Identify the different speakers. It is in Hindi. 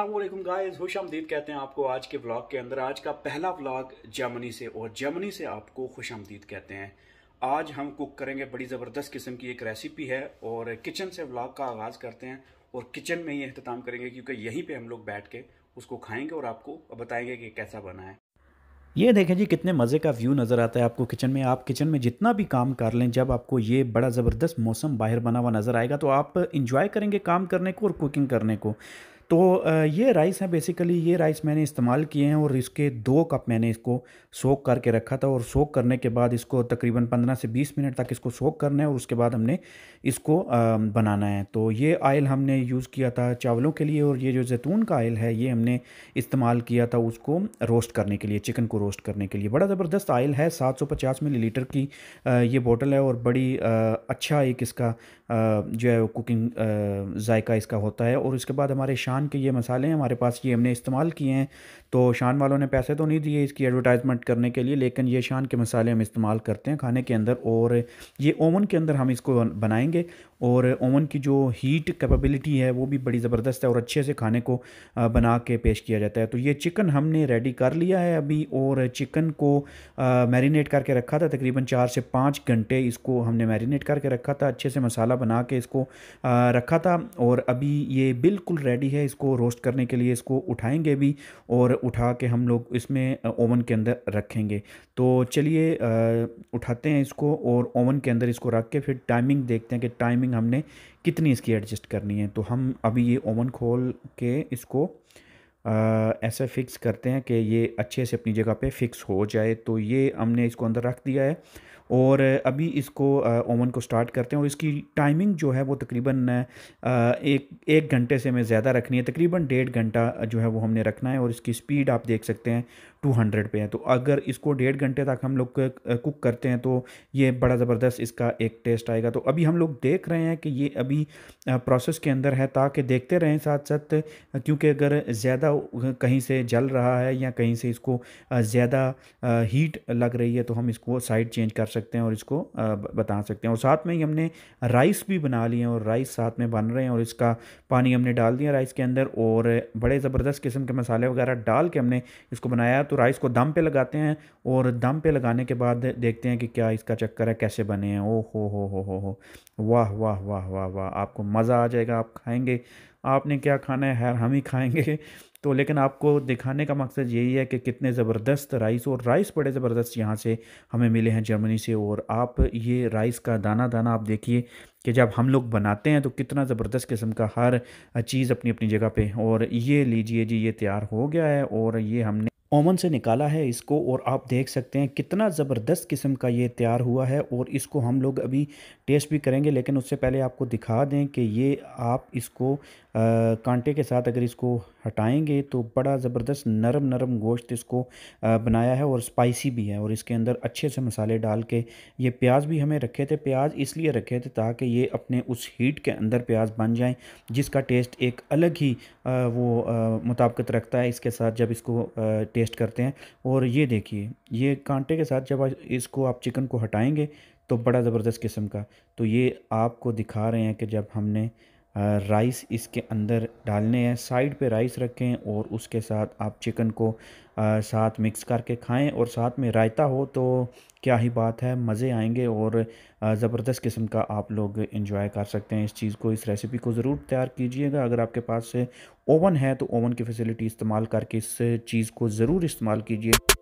Speaker 1: असलम गाइस खुश आमदीद कहते हैं आपको आज के ब्लॉग के अंदर आज का पहला ब्लॉग जर्मनी से और जर्मनी से आपको खुश आमदीद कहते हैं आज हम कुक करेंगे बड़ी ज़बरदस्त किस्म की एक रेसिपी है और किचन से ब्लॉग का आगाज़ करते हैं और किचन में ही अहतमाम करेंगे क्योंकि यहीं पे हम लोग बैठ के उसको खाएंगे और आपको बताएंगे कि कैसा बना है ये देखें जी कितने मज़े का व्यू नज़र आता है आपको किचन में आप किचन में जितना भी काम कर लें जब आपको ये बड़ा ज़बरदस्त मौसम बाहर बना हुआ नज़र आएगा तो आप इन्जॉय करेंगे काम करने को और कुकिंग करने को तो ये राइस है बेसिकली ये राइस मैंने इस्तेमाल किए हैं और इसके दो कप मैंने इसको सोक करके रखा था और सोक करने के बाद इसको तकरीबन 15 से 20 मिनट तक इसको सोख करना है और उसके बाद हमने इसको बनाना है तो ये आयल हमने यूज़ किया था चावलों के लिए और ये जो जैतून का आयल है ये हमने इस्तेमाल किया था उसको रोस्ट करने के लिए चिकन को रोस्ट करने के लिए बड़ा ज़बरदस्त आयल है सात मिलीलीटर की ये बॉटल है और बड़ी अच्छा एक इसका जो है कुकिंग जायका इसका होता है और उसके बाद हमारे शाम शान के ये मसाले हैं हमारे पास ये हमने इस्तेमाल किए हैं तो शान वालों ने पैसे तो नहीं दिए इसकी एडवर्टाइजमेंट करने के लिए लेकिन ये शान के मसाले हम इस्तेमाल करते हैं खाने के अंदर और ये ओवन के अंदर हम इसको बनाएंगे और ओवन की जो हीट कैपेबिलिटी है वो भी बड़ी ज़बरदस्त है और अच्छे से खाने को बना के पेश किया जाता है तो ये चिकन हमने रेडी कर लिया है अभी और चिकन को मैरिनेट करके रखा था तकरीबन चार से पाँच घंटे इसको हमने मैरिनेट करके रखा था अच्छे से मसाला बना के इसको रखा था और अभी ये बिल्कुल रेडी है इसको रोस्ट करने के लिए इसको उठाएंगे भी और उठा के हम लोग इसमें ओवन के अंदर रखेंगे तो चलिए उठाते हैं इसको और ओवन के अंदर इसको रख के फिर टाइमिंग देखते हैं कि टाइमिंग हमने कितनी इसकी एडजस्ट करनी है तो हम अभी ये ओवन खोल के इसको ऐसा फिक्स करते हैं कि ये अच्छे से अपनी जगह पे फिक्स हो जाए तो ये हमने इसको अंदर रख दिया है और अभी इसको ओवन को स्टार्ट करते हैं और इसकी टाइमिंग जो है वो तकरीबन एक एक घंटे से हमें ज़्यादा रखनी है तकरीबन डेढ़ घंटा जो है वो हमने रखना है और इसकी स्पीड आप देख सकते हैं 200 पे है तो अगर इसको डेढ़ घंटे तक हम लोग कुक करते हैं तो ये बड़ा ज़बरदस्त इसका एक टेस्ट आएगा तो अभी हम लोग देख रहे हैं कि ये अभी प्रोसेस के अंदर है ताकि देखते रहें साथ साथ क्योंकि अगर ज़्यादा कहीं से जल रहा है या कहीं से इसको ज़्यादा हीट लग रही है तो हम इसको साइड चेंज कर सकते हैं और इसको बता सकते हैं और साथ में ही हमने राइस भी बना लिए और राइस साथ में बन रहे हैं और इसका पानी हमने डाल दिया राइस के अंदर और बड़े ज़बरदस्त किस्म के मसाले वगैरह डाल के हमने इसको बनाया तो राइस को दम पर लगाते हैं और दम पर लगाने के बाद देखते हैं कि क्या इसका चक्कर है कैसे बने हैं ओ हो हो हो हो हो वाह वाह वाह वाह वाह आपको मज़ा आ जाएगा आप खाएँगे आपने क्या खाना है हम ही खाएंगे तो लेकिन आपको दिखाने का मकसद यही है कि कितने ज़बरदस्त राइस और राइस बड़े ज़बरदस्त यहाँ से हमें मिले हैं जर्मनी से और आप ये राइस का दाना दाना आप देखिए कि जब हम लोग बनाते हैं तो कितना ज़बरदस्त किस्म का हर चीज़ अपनी अपनी जगह पे और ये लीजिए जी ये तैयार हो गया है और ये हमने ओमन से निकाला है इसको और आप देख सकते हैं कितना ज़बरदस्त किस्म का ये तैयार हुआ है और इसको हम लोग अभी टेस्ट भी करेंगे लेकिन उससे पहले आपको दिखा दें कि ये आप इसको कांटे के साथ अगर इसको हटाएंगे तो बड़ा ज़बरदस्त नरम नरम गोश्त इसको बनाया है और स्पाइसी भी है और इसके अंदर अच्छे से मसाले डाल के ये प्याज भी हमें रखे थे प्याज इसलिए रखे थे ताकि ये अपने उस हीट के अंदर प्याज बन जाए जिसका टेस्ट एक अलग ही वो मुताबकत रखता है इसके साथ जब इसको टेस्ट करते हैं और ये देखिए ये कांटे के साथ जब इसको आप चिकन को हटाएँगे तो बड़ा ज़बरदस्त किस्म का तो ये आपको दिखा रहे हैं कि जब हमने राइस इसके अंदर डालने हैं साइड पे राइस रखें और उसके साथ आप चिकन को साथ मिक्स करके खाएं और साथ में रायता हो तो क्या ही बात है मज़े आएंगे और ज़बरदस्त किस्म का आप लोग इंजॉय कर सकते हैं इस चीज़ को इस रेसिपी को ज़रूर तैयार कीजिएगा अगर आपके पास ओवन है तो ओवन की फ़ैसिलिटी इस्तेमाल करके इस चीज़ को ज़रूर इस्तेमाल कीजिए